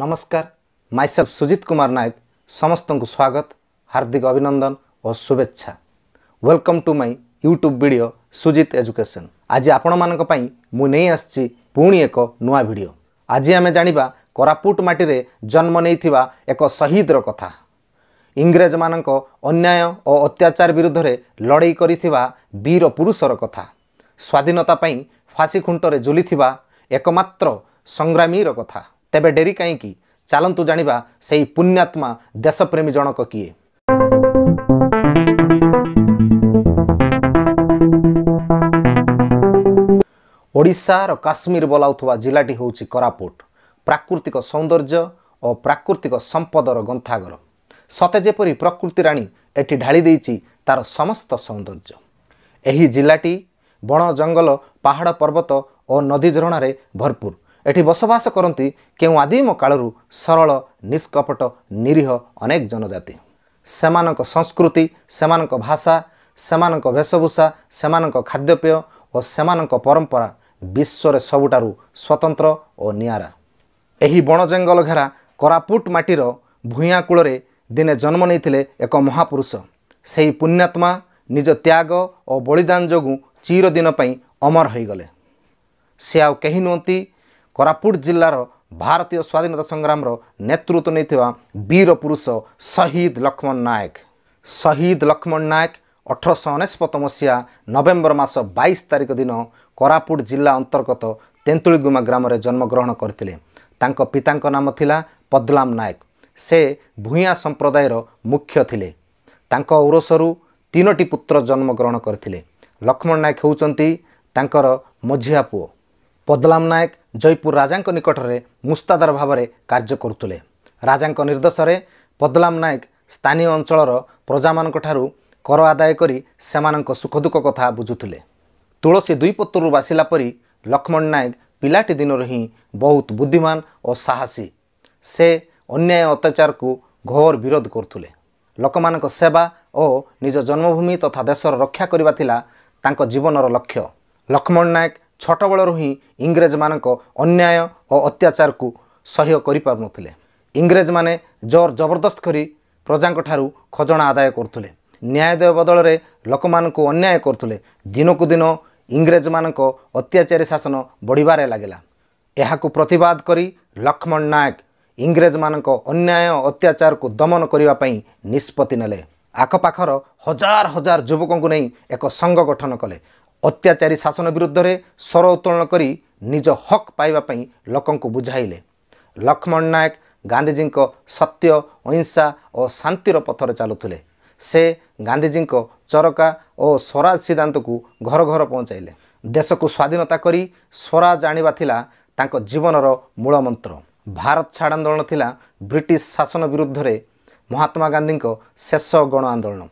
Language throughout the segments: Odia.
ନମସ୍କାର ମାଇସେଲ୍ଫ ସୁଜିତ କୁମାର ନାୟକ ସମସ୍ତଙ୍କୁ ସ୍ୱାଗତ ହାର୍ଦ୍ଦିକ ଅଭିନନ୍ଦନ ଓ ଶୁଭେଚ୍ଛା welcome to my YouTube video Sujit education ଆଜି ଆପଣମାନଙ୍କ ପାଇଁ ମୁଁ ନେଇ ଆସିଛି ପୁଣି ଏକ ନୂଆ ଭିଡ଼ିଓ ଆଜି ଆମେ ଜାଣିବା କୋରାପୁଟ ମାଟିରେ ଜନ୍ମ ନେଇଥିବା ଏକ ଶହୀଦର କଥା ଇଂରେଜମାନଙ୍କ ଅନ୍ୟାୟ ଓ ଅତ୍ୟାଚାର ବିରୁଦ୍ଧରେ ଲଢ଼େଇ କରିଥିବା ବୀର ପୁରୁଷର କଥା ସ୍ୱାଧୀନତା ପାଇଁ ଫାଶୀ ଖୁଣ୍ଟରେ ଝୁଲିଥିବା ଏକମାତ୍ର ସଂଗ୍ରାମୀର କଥା ତେବେ ଡେରି କାହିଁକି ଚାଲନ୍ତୁ ଜାଣିବା ସେହି ପୁଣ୍ୟାତ୍ମା ଦେଶପ୍ରେମୀ ଜଣକ କିଏ ଓଡ଼ିଶାର କାଶ୍ମୀର ବୋଲାଉଥିବା ଜିଲ୍ଲାଟି ହେଉଛି କୋରାପୁଟ ପ୍ରାକୃତିକ ସୌନ୍ଦର୍ଯ୍ୟ ଓ ପ୍ରାକୃତିକ ସମ୍ପଦର ଗନ୍ଥାଗର ସତେ ଯେପରି ପ୍ରକୃତି ରାଣୀ ଏଠି ଢାଳି ଦେଇଛି ତା'ର ସମସ୍ତ ସୌନ୍ଦର୍ଯ୍ୟ ଏହି ଜିଲ୍ଲାଟି ବଣ ଜଙ୍ଗଲ ପାହାଡ଼ ପର୍ବତ ଓ ନଦୀ ଝରଣାରେ ଭରପୁର ଏଠି ବସବାସ କରନ୍ତି କେଉଁ ଆଦିମ କାଳରୁ ସରଳ ନିଷ୍କପଟ ନିରୀହ ଅନେକ ଜନଜାତି ସେମାନଙ୍କ ସଂସ୍କୃତି ସେମାନଙ୍କ ଭାଷା ସେମାନଙ୍କ ବେଶଭୂଷା ସେମାନଙ୍କ ଖାଦ୍ୟପେୟ ଓ ସେମାନଙ୍କ ପରମ୍ପରା ବିଶ୍ୱରେ ସବୁଠାରୁ ସ୍ୱତନ୍ତ୍ର ଓ ନିଆରା ଏହି ବଣ ଜଙ୍ଗଲ ଘେରା କୋରାପୁଟ ମାଟିର ଭୂଇଁ କୂଳରେ ଦିନେ ଜନ୍ମ ନେଇଥିଲେ ଏକ ମହାପୁରୁଷ ସେହି ପୁଣ୍ୟାତ୍ମା ନିଜ ତ୍ୟାଗ ଓ ବଳିଦାନ ଯୋଗୁଁ ଚିରଦିନ ପାଇଁ ଅମର ହୋଇଗଲେ ସେ ଆଉ କେହି ନୁହନ୍ତି କୋରାପୁଟ ଜିଲ୍ଲାର ଭାରତୀୟ ସ୍ୱାଧୀନତା ସଂଗ୍ରାମର ନେତୃତ୍ୱ ନେଇଥିବା ବୀର ପୁରୁଷ ଶହୀଦ ଲକ୍ଷ୍ମଣ ନାୟକ ଶହୀଦ ଲକ୍ଷ୍ମଣ ନାୟକ ଅଠରଶହ ଅନେଶ୍ୱତ ମସିହା ନଭେମ୍ବର ମାସ ବାଇଶ ତାରିଖ ଦିନ କୋରାପୁଟ ଜିଲ୍ଲା ଅନ୍ତର୍ଗତ ତେନ୍ତୁଳିଗୁମା ଗ୍ରାମରେ ଜନ୍ମଗ୍ରହଣ କରିଥିଲେ ତାଙ୍କ ପିତାଙ୍କ ନାମ ଥିଲା ପଦ୍ଲାମ ନାୟକ ସେ ଭୂୟାଁ ସମ୍ପ୍ରଦାୟର ମୁଖ୍ୟ ଥିଲେ ତାଙ୍କ ଔରସରୁ ତିନୋଟି ପୁତ୍ର ଜନ୍ମଗ୍ରହଣ କରିଥିଲେ ଲକ୍ଷ୍ମଣ ନାୟକ ହେଉଛନ୍ତି ତାଙ୍କର ମଝିଆ ପୁଅ ପଦଲାମ ନାୟକ ଜୟପୁର ରାଜାଙ୍କ ନିକଟରେ ମୁସ୍ତାଦର ଭାବରେ କାର୍ଯ୍ୟ କରୁଥିଲେ ରାଜାଙ୍କ ନିର୍ଦ୍ଦେଶରେ ପଦଲାମ ନାୟକ ସ୍ଥାନୀୟ ଅଞ୍ଚଳର ପ୍ରଜାମାନଙ୍କଠାରୁ କର ଆଦାୟ କରି ସେମାନଙ୍କ ସୁଖଦୁଃଖ କଥା ବୁଝୁଥିଲେ ତୁଳସୀ ଦୁଇପତ୍ରରୁ ବାସିଲା ପରି ଲକ୍ଷ୍ମଣ ନାୟକ ପିଲାଟି ଦିନରୁ ହିଁ ବହୁତ ବୁଦ୍ଧିମାନ ଓ ସାହସୀ ସେ ଅନ୍ୟାୟ ଅତ୍ୟାଚାରକୁ ଘୋର ବିରୋଧ କରୁଥିଲେ ଲୋକମାନଙ୍କ ସେବା ଓ ନିଜ ଜନ୍ମଭୂମି ତଥା ଦେଶର ରକ୍ଷା କରିବା ଥିଲା ତାଙ୍କ ଜୀବନର ଲକ୍ଷ୍ୟ ଲକ୍ଷ୍ମଣ ନାୟକ ଛୋଟ ବେଳରୁ ହିଁ ଇଂରେଜମାନଙ୍କ ଅନ୍ୟାୟ ଓ ଅତ୍ୟାଚାରକୁ ସହ୍ୟ କରିପାରୁନଥିଲେ ଇଂରେଜମାନେ ଜୋର ଜବରଦସ୍ତ କରି ପ୍ରଜାଙ୍କଠାରୁ ଖଜଣା ଆଦାୟ କରୁଥିଲେ ନ୍ୟାୟ ଦେବା ବଦଳରେ ଲୋକମାନଙ୍କୁ ଅନ୍ୟାୟ କରୁଥିଲେ ଦିନକୁ ଦିନ ଇଂରେଜମାନଙ୍କ ଅତ୍ୟାଚାରୀ ଶାସନ ବଢ଼ିବାରେ ଲାଗିଲା ଏହାକୁ ପ୍ରତିବାଦ କରି ଲକ୍ଷ୍ମଣ ନାୟକ ଇଂରେଜମାନଙ୍କ ଅନ୍ୟାୟ ଅତ୍ୟାଚାରକୁ ଦମନ କରିବା ପାଇଁ ନିଷ୍ପତ୍ତି ନେଲେ ଆଖପାଖର ହଜାର ହଜାର ଯୁବକଙ୍କୁ ନେଇ ଏକ ସଂଘ ଗଠନ କଲେ ଅତ୍ୟାଚାରୀ ଶାସନ ବିରୁଦ୍ଧରେ ସ୍ୱର ଉତ୍ତୋଳନ କରି ନିଜ ହକ୍ ପାଇବା ପାଇଁ ଲୋକଙ୍କୁ ବୁଝାଇଲେ ଲକ୍ଷ୍ମଣ ନାୟକ ଗାନ୍ଧିଜୀଙ୍କ ସତ୍ୟ ଅହିଂସା ଓ ଶାନ୍ତିର ପଥରେ ଚାଲୁଥିଲେ ସେ ଗାନ୍ଧିଜୀଙ୍କ ଚରକା ଓ ସ୍ୱରାଜ ସିଦ୍ଧାନ୍ତକୁ ଘର ଘର ପହଞ୍ଚାଇଲେ ଦେଶକୁ ସ୍ୱାଧୀନତା କରି ସ୍ୱରାଜ ଆଣିବା ଥିଲା ତାଙ୍କ ଜୀବନର ମୂଳମନ୍ତ୍ର ଭାରତ ଛାଡ଼ ଆନ୍ଦୋଳନ ଥିଲା ବ୍ରିଟିଶ ଶାସନ ବିରୁଦ୍ଧରେ ମହାତ୍ମା ଗାନ୍ଧୀଙ୍କ ଶେଷ ଗଣ ଆନ୍ଦୋଳନ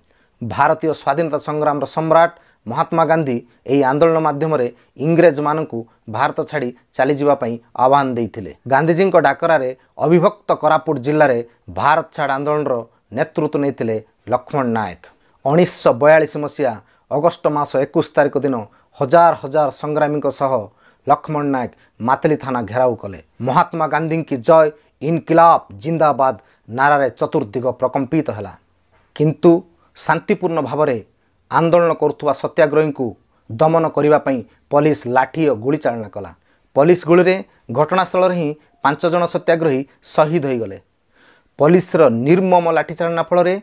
ଭାରତୀୟ ସ୍ୱାଧୀନତା ସଂଗ୍ରାମର ସମ୍ରାଟ ମହାତ୍ମା ଗାନ୍ଧୀ ଏହି ଆନ୍ଦୋଳନ ମାଧ୍ୟମରେ ଇଂରେଜମାନଙ୍କୁ ଭାରତ ଛାଡ଼ି ଚାଲିଯିବା ପାଇଁ ଆହ୍ୱାନ ଦେଇଥିଲେ ଗାନ୍ଧୀଜୀଙ୍କ ଡାକରାରେ ଅବିଭକ୍ତ କୋରାପୁଟ ଜିଲ୍ଲାରେ ଭାରତ ଛାଡ଼ ଆନ୍ଦୋଳନର ନେତୃତ୍ୱ ନେଇଥିଲେ ଲକ୍ଷ୍ମଣ ନାୟକ ଉଣେଇଶହ ବୟାଳିଶ ମସିହା ଅଗଷ୍ଟ ମାସ ଏକୋଇଶ ତାରିଖ ଦିନ ହଜାର ହଜାର ସଂଗ୍ରାମୀଙ୍କ ସହ ଲକ୍ଷ୍ମଣ ନାୟକ ମାତିଲି ଥାନା ଘେରାଉ କଲେ ମହାତ୍ମା ଗାନ୍ଧୀଙ୍କି ଜୟ ଇନକିଲାବ ଜିନ୍ଦାବାଦ ନାରାରେ ଚତୁର୍ଦ୍ଦିଗ ପ୍ରକମ୍ପିତ ହେଲା କିନ୍ତୁ ଶାନ୍ତିପୂର୍ଣ୍ଣ ଭାବରେ ଆନ୍ଦୋଳନ କରୁଥିବା ସତ୍ୟାଗ୍ରହୀଙ୍କୁ ଦମନ କରିବା ପାଇଁ ପୋଲିସ ଲାଠି ଓ ଗୁଳି ଚାଳନା କଲା ପୋଲିସ ଗୁଳିରେ ଘଟଣାସ୍ଥଳରେ ହିଁ ପାଞ୍ଚ ଜଣ ସତ୍ୟାଗ୍ରହୀ ଶହୀଦ ହୋଇଗଲେ ପୋଲିସର ନିର୍ମମ ଲାଠି ଚାଳନା ଫଳରେ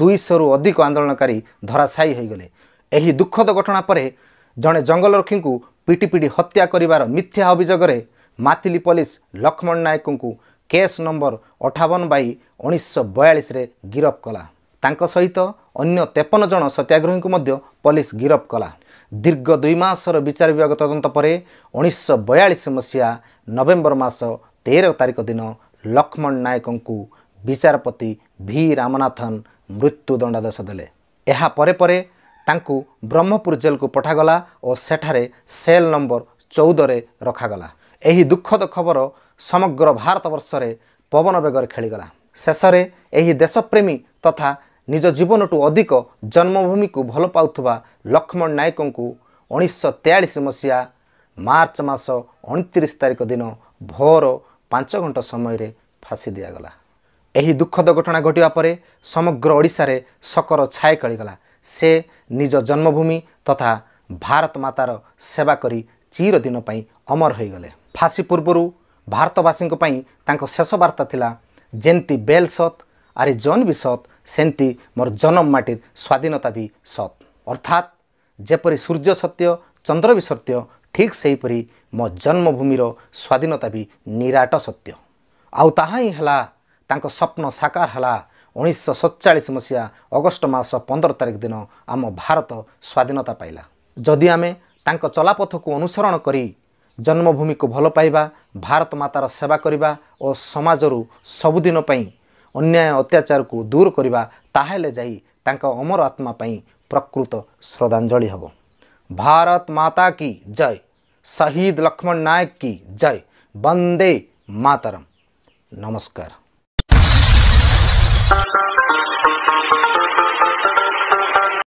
ଦୁଇଶହରୁ ଅଧିକ ଆନ୍ଦୋଳନକାରୀ ଧରାଶାୟୀ ହୋଇଗଲେ ଏହି ଦୁଃଖଦ ଘଟଣା ପରେ ଜଣେ ଜଙ୍ଗଲରକ୍ଷୀଙ୍କୁ ପିଟିପିଟି ହତ୍ୟା କରିବାର ମିଥ୍ୟା ଅଭିଯୋଗରେ ମାଥିଲି ପୋଲିସ ଲକ୍ଷ୍ମଣ ନାୟକଙ୍କୁ କେସ୍ ନମ୍ବର ଅଠାବନ ବାଇ ଉଣେଇଶହ ବୟାଳିଶରେ ଗିରଫ କଲା ତାଙ୍କ ସହିତ ଅନ୍ୟ ତେପନ ଜଣ ସତ୍ୟାଗ୍ରହୀଙ୍କୁ ମଧ୍ୟ ପୋଲିସ ଗିରଫ କଲା ଦୀର୍ଘ ଦୁଇ ମାସର ବିଚାର ବିଭାଗ ତଦନ୍ତ ପରେ ଉଣେଇଶହ ବୟାଳିଶ ମସିହା ନଭେମ୍ବର ମାସ ତେର ତାରିଖ ଦିନ ଲକ୍ଷ୍ମଣ ନାୟକଙ୍କୁ ବିଚାରପତି ଭି ରାମନାଥନ ଦଣ୍ଡାଦେଶ ଦେଲେ ଏହା ପରେ ପରେ ତାଙ୍କୁ ବ୍ରହ୍ମପୁର ଜେଲ୍କୁ ପଠାଗଲା ଓ ସେଠାରେ ସେଲ୍ ନମ୍ବର ଚଉଦରେ ରଖାଗଲା ଏହି ଦୁଃଖଦ ଖବର ସମଗ୍ର ଭାରତବର୍ଷରେ ପବନ ବେଗରେ ଖେଳିଗଲା ଶେଷରେ ଏହି ଦେଶପ୍ରେମୀ ତଥା ନିଜ ଜୀବନଠୁ ଅଧିକ ଜନ୍ମଭୂମିକୁ ଭଲ ପାଉଥିବା ଲକ୍ଷ୍ମଣ ନାୟକଙ୍କୁ ଉଣେଇଶହ ତେୟାଳିଶ ମସିହା ମାର୍ଚ୍ଚ ମାସ ଅଣତିରିଶ ତାରିଖ ଦିନ ଭୋର ପାଞ୍ଚ ଘଣ୍ଟା ସମୟରେ ଫାଶୀ ଦିଆଗଲା ଏହି ଦୁଃଖଦ ଘଟଣା ଘଟିବା ପରେ ସମଗ୍ର ଓଡ଼ିଶାରେ ଶକର ଛାଏ ଖେଳିଗଲା ସେ ନିଜ ଜନ୍ମଭୂମି ତଥା ଭାରତ ମାତାର ସେବା କରି ଚିରଦିନ ପାଇଁ ଅମର ହୋଇଗଲେ ଫାଶୀ ପୂର୍ବରୁ ଭାରତବାସୀଙ୍କ ପାଇଁ ତାଙ୍କ ଶେଷ ବାର୍ତ୍ତା ଥିଲା ଯେନ୍ତି ବେଲ୍ ସତ୍ ଆରି ଜନ୍ ବି ସତ୍ ସେମିତି ମୋର ଜନମ ମାଟିର ସ୍ୱାଧୀନତା ବି ସତ୍ ଅର୍ଥାତ୍ ଯେପରି ସୂର୍ଯ୍ୟ ସତ୍ୟ ଚନ୍ଦ୍ର ବି ସତ୍ୟ ଠିକ୍ ସେହିପରି ମୋ ଜନ୍ମଭୂମିର ସ୍ୱାଧୀନତା ବି ନିରାଟ ସତ୍ୟ ଆଉ ତାହା ହିଁ ହେଲା ତାଙ୍କ ସ୍ୱପ୍ନ ସାକାର ହେଲା ଉଣେଇଶହ ସତଚାଳିଶ ମସିହା ଅଗଷ୍ଟ ମାସ ପନ୍ଦର ତାରିଖ ଦିନ ଆମ ଭାରତ ସ୍ୱାଧୀନତା ପାଇଲା ଯଦି ଆମେ ତାଙ୍କ ଚଲାପଥକୁ ଅନୁସରଣ କରି ଜନ୍ମଭୂମିକୁ ଭଲ ପାଇବା ଭାରତ ମାତାର ସେବା କରିବା ଓ ସମାଜରୁ ସବୁଦିନ ପାଇଁ ଅନ୍ୟାୟ ଅତ୍ୟାଚାରକୁ ଦୂର କରିବା ତାହେଲେ ଯାଇ ତାଙ୍କ ଅମର ଆତ୍ମା ପାଇଁ ପ୍ରକୃତ ଶ୍ରଦ୍ଧାଞ୍ଜଳି ହେବ ଭାରତ ମାତା କି ଜୟ ଶହୀଦ ଲକ୍ଷ୍ମଣ ନାୟକ କି ଜୟ ବନ୍ଦେ ମାତରମ୍ ନମସ୍କାର